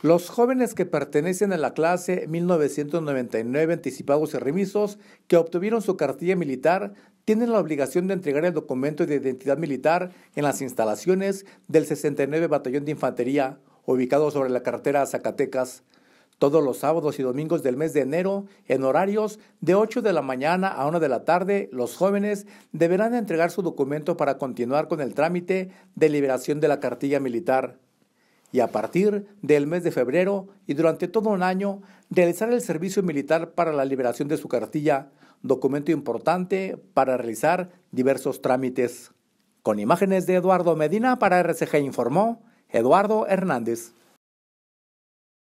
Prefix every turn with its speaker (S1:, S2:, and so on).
S1: Los jóvenes que pertenecen a la clase 1999 anticipados y remisos que obtuvieron su cartilla militar tienen la obligación de entregar el documento de identidad militar en las instalaciones del 69 Batallón de Infantería, ubicado sobre la carretera Zacatecas, todos los sábados y domingos del mes de enero, en horarios de 8 de la mañana a 1 de la tarde, los jóvenes deberán entregar su documento para continuar con el trámite de liberación de la cartilla militar y a partir del mes de febrero y durante todo un año realizar el servicio militar para la liberación de su cartilla, documento importante para realizar diversos trámites. Con imágenes de Eduardo Medina para RCG informó Eduardo Hernández.